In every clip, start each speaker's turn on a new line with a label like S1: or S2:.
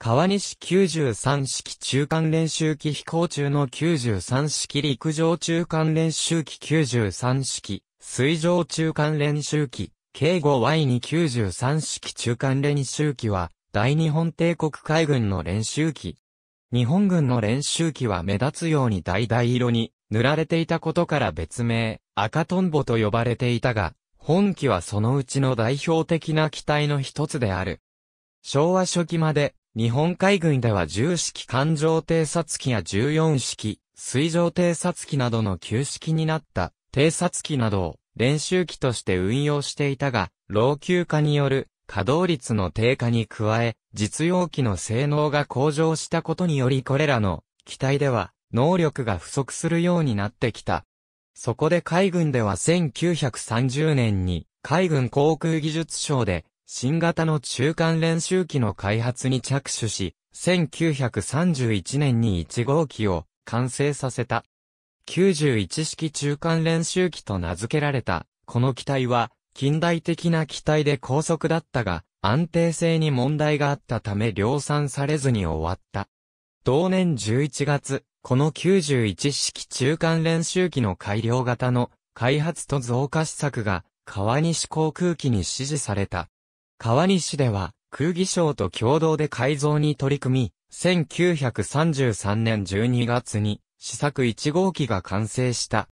S1: 川西93式中間練習機飛行中の93式陸上中間練習機93式水上中間練習機警護 Y293 式中間練習機は大日本帝国海軍の練習機。日本軍の練習機は目立つように橙色に塗られていたことから別名赤トンボと呼ばれていたが、本機はそのうちの代表的な機体の一つである。昭和初期まで日本海軍では10式艦上偵察機や14式、水上偵察機などの旧式になった偵察機などを練習機として運用していたが、老朽化による稼働率の低下に加え、実用機の性能が向上したことによりこれらの機体では能力が不足するようになってきた。そこで海軍では1930年に海軍航空技術省で新型の中間練習機の開発に着手し、1931年に1号機を完成させた。91式中間練習機と名付けられた、この機体は、近代的な機体で高速だったが、安定性に問題があったため量産されずに終わった。同年11月、この91式中間練習機の改良型の開発と増加施策が川西航空機に指示された。川西では、空義省と共同で改造に取り組み、1933年12月に、試作1号機が完成した。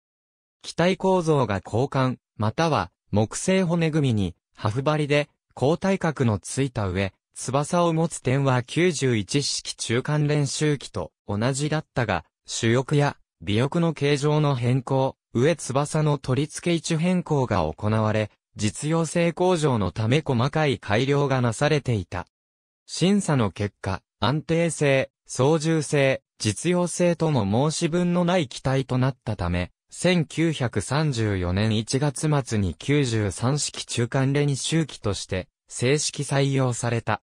S1: 機体構造が交換、または木製骨組みに、ハフ張りで、高体角のついた上、翼を持つ点は91式中間練習機と同じだったが、主翼や尾翼の形状の変更、上翼の取り付け位置変更が行われ、実用性向上のため細かい改良がなされていた。審査の結果、安定性、操縦性、実用性とも申し分のない機体となったため、1934年1月末に93式中間レニ周期として正式採用された。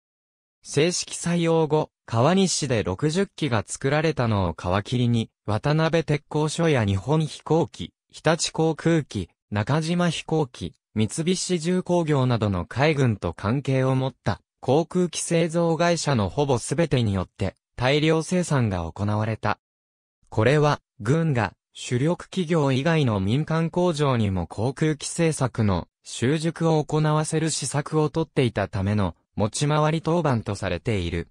S1: 正式採用後、川西で60機が作られたのを皮切りに、渡辺鉄工所や日本飛行機、日立航空機、中島飛行機、三菱重工業などの海軍と関係を持った航空機製造会社のほぼ全てによって大量生産が行われた。これは軍が主力企業以外の民間工場にも航空機政策の習熟を行わせる施策をとっていたための持ち回り当番とされている。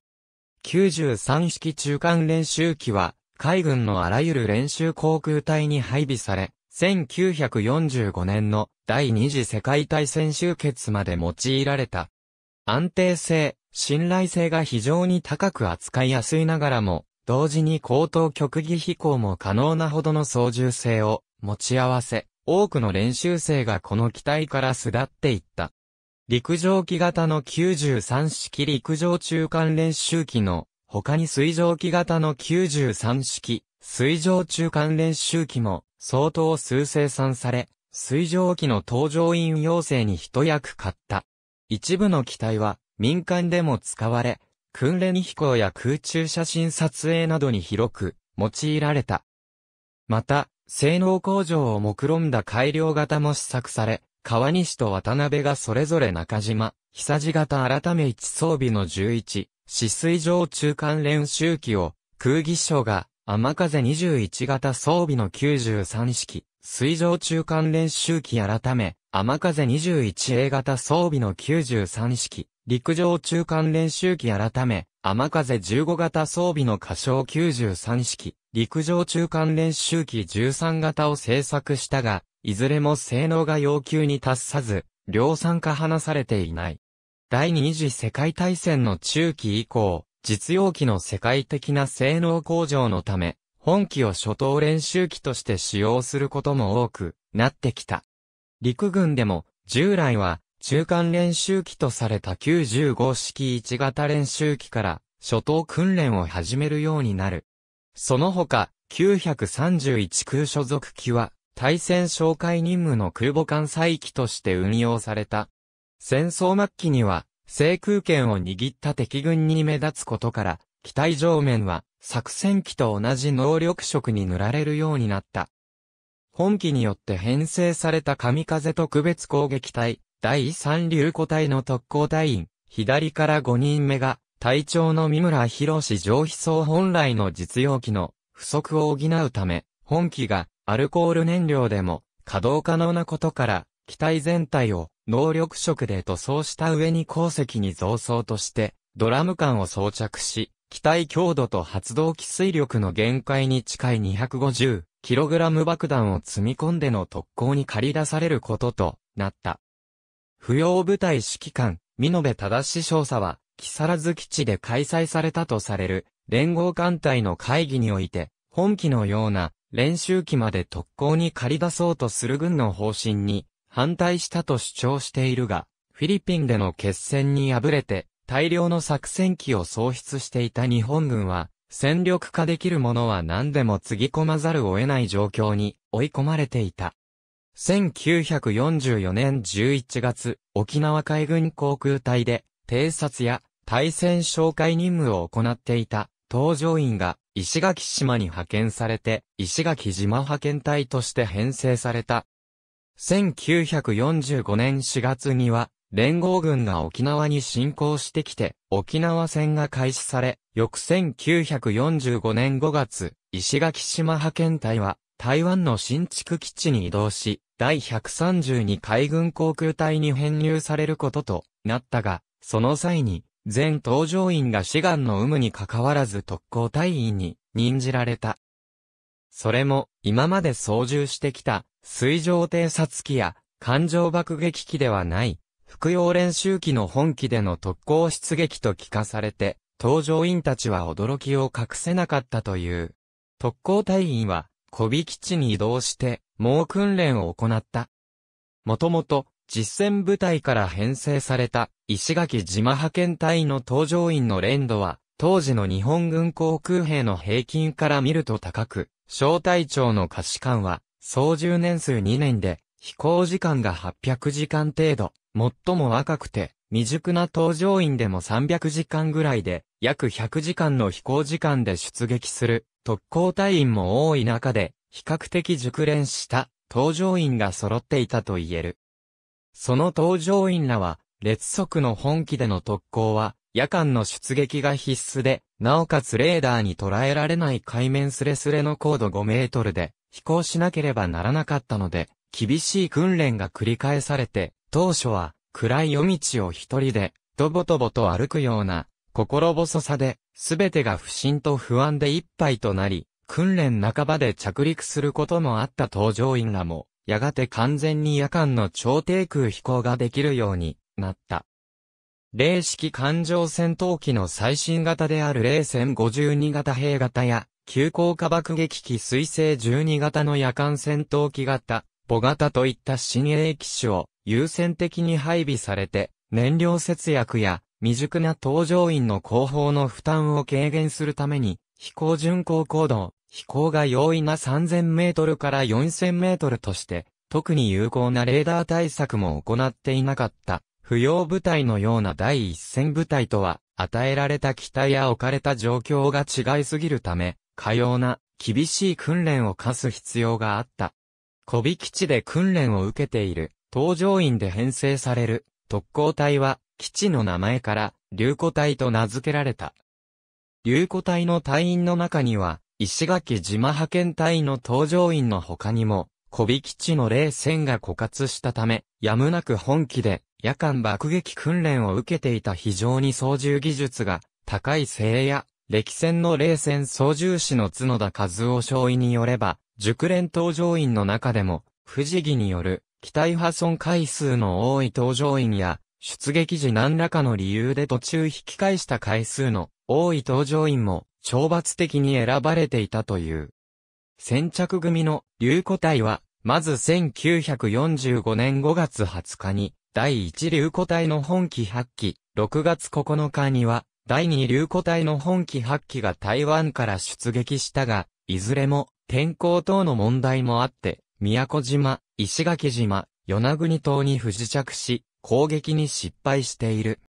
S1: 93式中間練習機は海軍のあらゆる練習航空隊に配備され、1945年の第二次世界大戦終結まで用いられた。安定性、信頼性が非常に高く扱いやすいながらも、同時に高等極技飛行も可能なほどの操縦性を持ち合わせ、多くの練習生がこの機体から巣立っていった。陸上機型の93式陸上中間練習機の他に水上機型の93式水上中間練習機も相当数生産され、水上機の搭乗員要請に一役買った。一部の機体は民間でも使われ、訓練飛行や空中写真撮影などに広く用いられた。また、性能向上を目論んだ改良型も試作され、川西と渡辺がそれぞれ中島、久地型改め1装備の11、止水上中間練習機を、空技省が雨風21型装備の93式、水上中間練習機改め、雨風 21A 型装備の93式、陸上中間練習機改め、雨風15型装備の仮称93式、陸上中間練習機13型を製作したが、いずれも性能が要求に達さず、量産化離されていない。第二次世界大戦の中期以降、実用機の世界的な性能向上のため、本機を初等練習機として使用することも多くなってきた。陸軍でも、従来は中間練習機とされた95式1型練習機から初等訓練を始めるようになる。その他、931空所属機は、対戦哨戒任務の空母艦載機として運用された。戦争末期には、制空権を握った敵軍に目立つことから、機体上面は作戦機と同じ能力色に塗られるようになった。本機によって編成された神風特別攻撃隊、第三流古隊の特攻隊員、左から5人目が、隊長の三村博士上飛装本来の実用機の不足を補うため、本機がアルコール燃料でも稼働可能なことから、機体全体を能力色で塗装した上に鉱石に増装として、ドラム缶を装着し、機体強度と発動機水力の限界に近い 250kg 爆弾を積み込んでの特攻に駆り出されることとなった。不要部隊指揮官、美延正少佐は、木更津基地で開催されたとされる、連合艦隊の会議において、本機のような練習機まで特攻に駆り出そうとする軍の方針に反対したと主張しているが、フィリピンでの決戦に敗れて、大量の作戦機を喪失していた日本軍は、戦力化できるものは何でもつぎ込まざるを得ない状況に追い込まれていた。1944年11月、沖縄海軍航空隊で、偵察や対戦哨戒任務を行っていた、搭乗員が石垣島に派遣されて、石垣島派遣隊として編成された1945年4月には、連合軍が沖縄に侵攻してきて、沖縄戦が開始され、翌1945年5月、石垣島派遣隊は、台湾の新築基地に移動し、第132海軍航空隊に編入されることとなったが、その際に、全搭乗員が志願の有無に関わらず特攻隊員に任じられた。それも、今まで操縦してきた水上偵察機や艦上爆撃機ではない、服用練習機の本機での特攻出撃と聞かされて、搭乗員たちは驚きを隠せなかったという。特攻隊員は、小尾基地に移動して、猛訓練を行った。もともと、実戦部隊から編成された、石垣島派遣隊の搭乗員の練度は、当時の日本軍航空兵の平均から見ると高く、小隊長の可視官は、総縦年数2年で、飛行時間が800時間程度、最も若くて、未熟な搭乗員でも300時間ぐらいで、約100時間の飛行時間で出撃する、特攻隊員も多い中で、比較的熟練した搭乗員が揃っていたと言える。その搭乗員らは、列速の本機での特攻は、夜間の出撃が必須で、なおかつレーダーに捉えられない海面すれすれの高度5メートルで、飛行しなければならなかったので、厳しい訓練が繰り返されて、当初は暗い夜道を一人で、ドボドボと歩くような、心細さで、すべてが不審と不安でいっぱいとなり、訓練半ばで着陸することもあった搭乗員らも、やがて完全に夜間の超低空飛行ができるようになった。零式艦上戦闘機の最新型である零戦52型兵型や、急降下爆撃機水星12型の夜間戦闘機型、母型といった新鋭機種を優先的に配備されて、燃料節約や未熟な搭乗員の後方の負担を軽減するために、飛行巡航行動、飛行が容易な3000メートルから4000メートルとして、特に有効なレーダー対策も行っていなかった。不要部隊のような第一線部隊とは、与えられた機体や置かれた状況が違いすぎるため、かような厳しい訓練を課す必要があった。小火基地で訓練を受けている、搭乗員で編成される、特攻隊は、基地の名前から、流子隊と名付けられた。流子隊の隊員の中には、石垣島派遣隊の搭乗員の他にも、小火基地の冷戦が枯渇したため、やむなく本気で、夜間爆撃訓練を受けていた非常に操縦技術が、高い精鋭や歴戦の冷戦操縦士の角田和夫将尉によれば、熟練搭乗員の中でも、不時儀による、機体破損回数の多い搭乗員や、出撃時何らかの理由で途中引き返した回数の多い搭乗員も、懲罰的に選ばれていたという。先着組の流古隊は、まず1945年5月20日に、第1流古隊の本期8期、6月9日には、第二流古体の本機8機が台湾から出撃したが、いずれも天候等の問題もあって、宮古島、石垣島、与那国島に不時着し、攻撃に失敗している。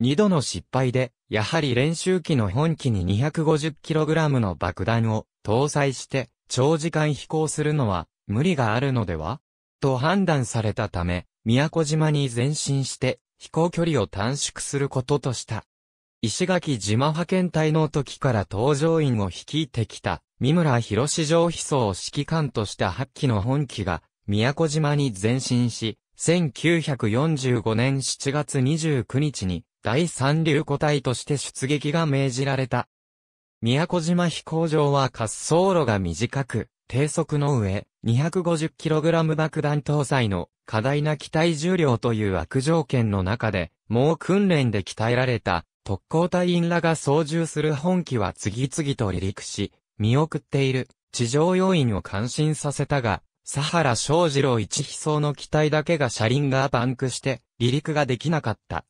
S1: 二度の失敗で、やはり練習機の本機に 250kg の爆弾を搭載して長時間飛行するのは無理があるのではと判断されたため、宮古島に前進して飛行距離を短縮することとした。石垣島派遣隊の時から搭乗員を率いてきた、三村博史上秘層を指揮官とした八機の本機が、宮古島に前進し、1945年7月29日に、第三流個体として出撃が命じられた。宮古島飛行場は滑走路が短く、低速の上、250kg 爆弾搭載の過大な機体重量という悪条件の中で、もう訓練で鍛えられた特攻隊員らが操縦する本機は次々と離陸し、見送っている地上要員を感心させたが、佐原翔二郎一飛走の機体だけが車輪がパンクして離陸ができなかった。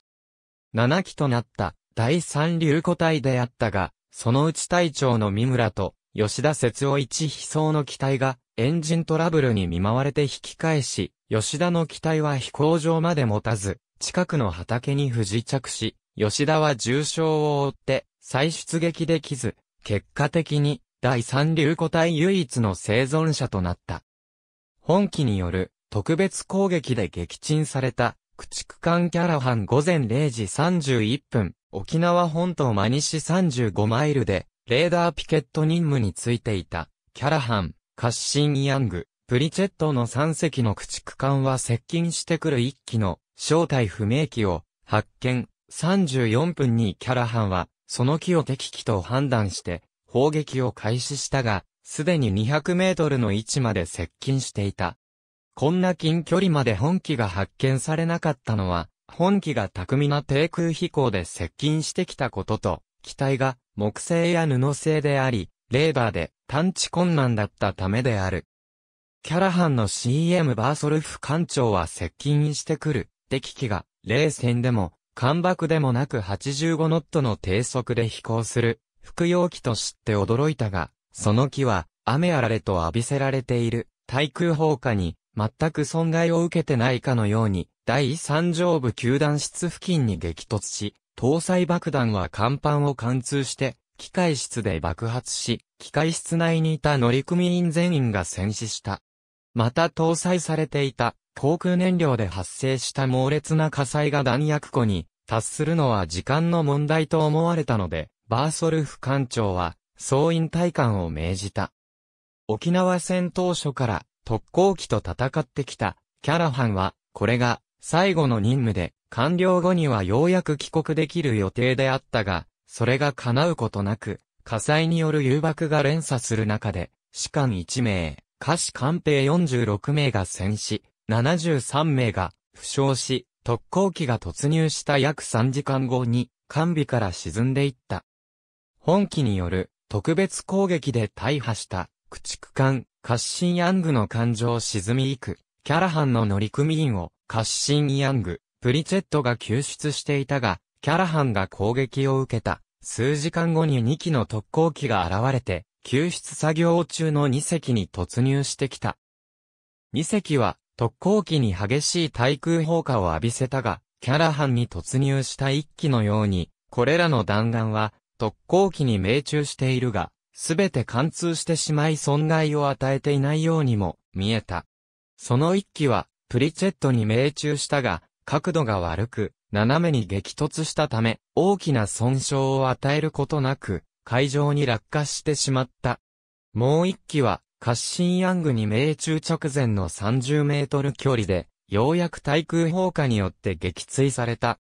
S1: 7機となった第三流個体であったが、そのうち隊長の三村と吉田節夫一飛走の機体がエンジントラブルに見舞われて引き返し、吉田の機体は飛行場まで持たず、近くの畑に不時着し、吉田は重傷を負って再出撃できず、結果的に第三流個体唯一の生存者となった。本機による特別攻撃で撃沈された駆逐艦キャラハン午前0時31分、沖縄本島真西35マイルでレーダーピケット任務についていたキャラハン、カッシン・ヤング、プリチェットの3隻の駆逐艦は接近してくる1機の正体不明機を発見、34分にキャラハンは、その木を敵機と判断して、砲撃を開始したが、すでに200メートルの位置まで接近していた。こんな近距離まで本機が発見されなかったのは、本機が巧みな低空飛行で接近してきたことと、機体が木製や布製であり、レーダーで探知困難だったためである。キャラハンの CM バーソルフ艦長は接近してくる、敵機が、冷戦でも、干爆でもなく85ノットの低速で飛行する、服用機と知って驚いたが、その機は、雨あられと浴びせられている、対空砲火に、全く損害を受けてないかのように、第三上部球団室付近に激突し、搭載爆弾は甲板を貫通して、機械室で爆発し、機械室内にいた乗組員全員が戦死した。また搭載されていた航空燃料で発生した猛烈な火災が弾薬庫に達するのは時間の問題と思われたので、バーソルフ艦長は、総員退官を命じた。沖縄戦当初から特攻機と戦ってきたキャラハンは、これが最後の任務で、完了後にはようやく帰国できる予定であったが、それが叶うことなく、火災による誘爆が連鎖する中で、士官1名、下士官兵46名が戦死、73名が負傷し、特攻機が突入した約3時間後に、完備から沈んでいった。本機による特別攻撃で大破した駆逐艦カッシンヤングの艦上沈み行く、キャラハンの乗組員をカッシンヤング、プリチェットが救出していたが、キャラハンが攻撃を受けた。数時間後に2機の特攻機が現れて、救出作業中の2隻に突入してきた。2隻は特攻機に激しい対空砲火を浴びせたが、キャラハンに突入した一機のように、これらの弾丸は特攻機に命中しているが、すべて貫通してしまい損害を与えていないようにも見えた。その一機はプリチェットに命中したが、角度が悪く、斜めに激突したため、大きな損傷を与えることなく、海上に落下してしまった。もう一機は、カッシンヤングに命中直前の30メートル距離で、ようやく対空砲火によって撃墜された。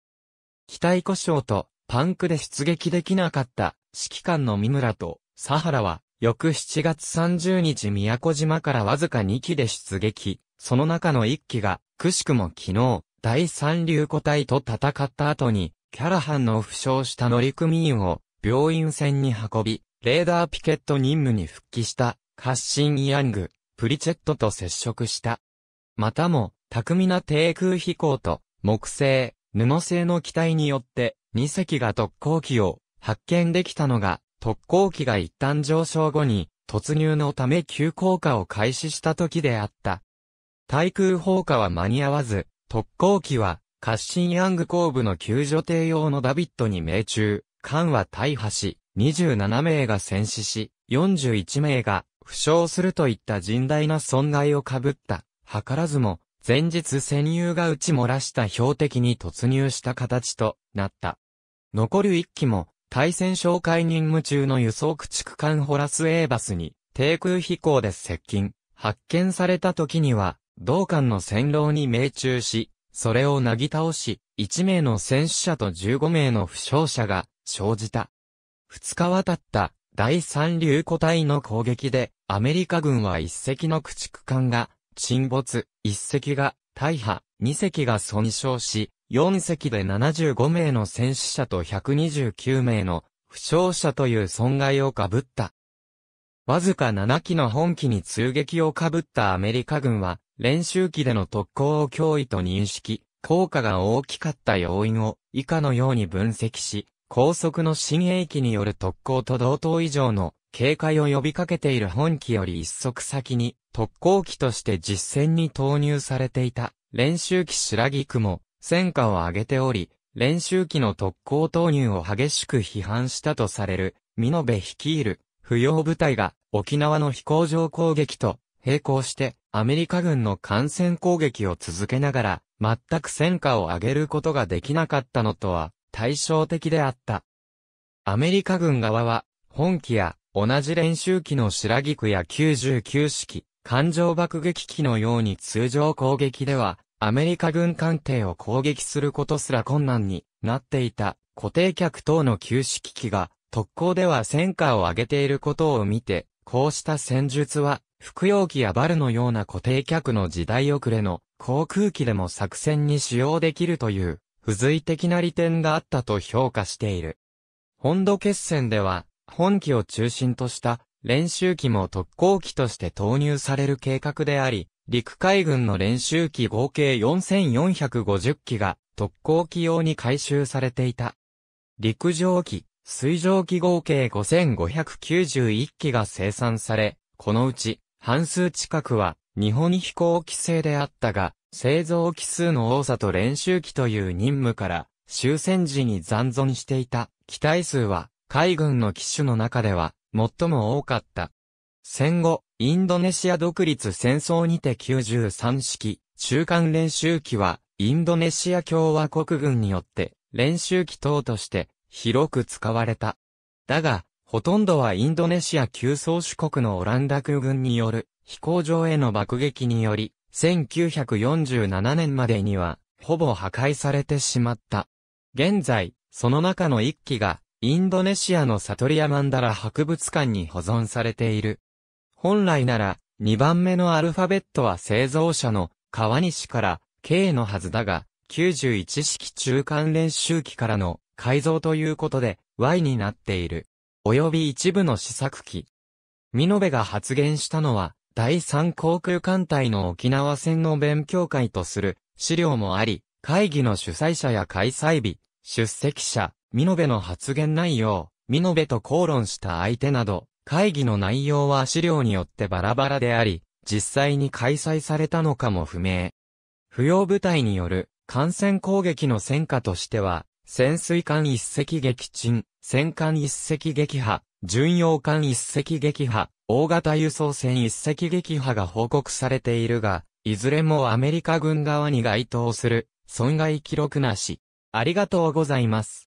S1: 機体故障とパンクで出撃できなかった指揮官の三村とサハラは翌7月30日宮古島からわずか2機で出撃、その中の1機がくしくも昨日第三流個体と戦った後にキャラハンの負傷した乗組員を病院船に運び、レーダーピケット任務に復帰したカッシン・ヤング、プリチェットと接触した。またも、巧みな低空飛行と、木製、布製の機体によって、2隻が特攻機を発見できたのが、特攻機が一旦上昇後に、突入のため急降下を開始した時であった。対空砲火は間に合わず、特攻機は、カッシン・ヤング後部の救助艇用のダビットに命中、艦は大破し、27名が戦死し、41名が負傷するといった甚大な損害を被った。図らずも、前日戦友が打ち漏らした標的に突入した形となった。残る一機も、対戦哨戒任務中の輸送駆逐艦ホラス・エーバスに、低空飛行で接近、発見された時には、同艦の戦狼に命中し、それをなぎ倒し、1名の戦死者と15名の負傷者が生じた。2日渡った第三流個体の攻撃で、アメリカ軍は一隻の駆逐艦が沈没、一隻が大破、二隻が損傷し、四隻で75名の戦死者と129名の負傷者という損害を被った。わずか7機の本機に通撃を被ったアメリカ軍は、練習機での特攻を脅威と認識、効果が大きかった要因を以下のように分析し、高速の新器による特攻と同等以上の警戒を呼びかけている本機より一足先に特攻機として実戦に投入されていた練習機白木区も戦果を上げており、練習機の特攻投入を激しく批判したとされる、美延部率いる、不要部隊が沖縄の飛行場攻撃と並行してアメリカ軍の艦船攻撃を続けながら、全く戦果を上げることができなかったのとは対照的であった。アメリカ軍側は、本機や同じ練習機の白菊や99式、艦上爆撃機のように通常攻撃では、アメリカ軍艦艇を攻撃することすら困難になっていた固定客等の旧式機が特攻では戦果を上げていることを見て、こうした戦術は、服用機やバルのような固定客の時代遅れの航空機でも作戦に使用できるという付随的な利点があったと評価している。本土決戦では、本機を中心とした練習機も特攻機として投入される計画であり、陸海軍の練習機合計4450機が特攻機用に回収されていた。陸上機、水上機合計5591機が生産され、このうち半数近くは日本飛行機制であったが、製造機数の多さと練習機という任務から、終戦時に残存していた機体数は、海軍の機種の中では、最も多かった。戦後、インドネシア独立戦争にて93式、中間練習機は、インドネシア共和国軍によって、練習機等として、広く使われた。だが、ほとんどはインドネシア旧宗主国のオランダ空軍による飛行場への爆撃により1947年までには、ほぼ破壊されてしまった。現在、その中の一機が、インドネシアのサトリアマンダラ博物館に保存されている。本来なら、2番目のアルファベットは製造者の川西から K のはずだが、91式中間練習機からの改造ということで Y になっている。および一部の試作機。ノベが発言したのは、第3航空艦隊の沖縄戦の勉強会とする資料もあり、会議の主催者や開催日、出席者、美延べの発言内容、美延べと口論した相手など、会議の内容は資料によってバラバラであり、実際に開催されたのかも不明。不要部隊による感染攻撃の戦果としては、潜水艦一隻撃沈、戦艦一隻撃破、巡洋艦一隻撃破、大型輸送船一隻撃破が報告されているが、いずれもアメリカ軍側に該当する損害記録なし。ありがとうございます。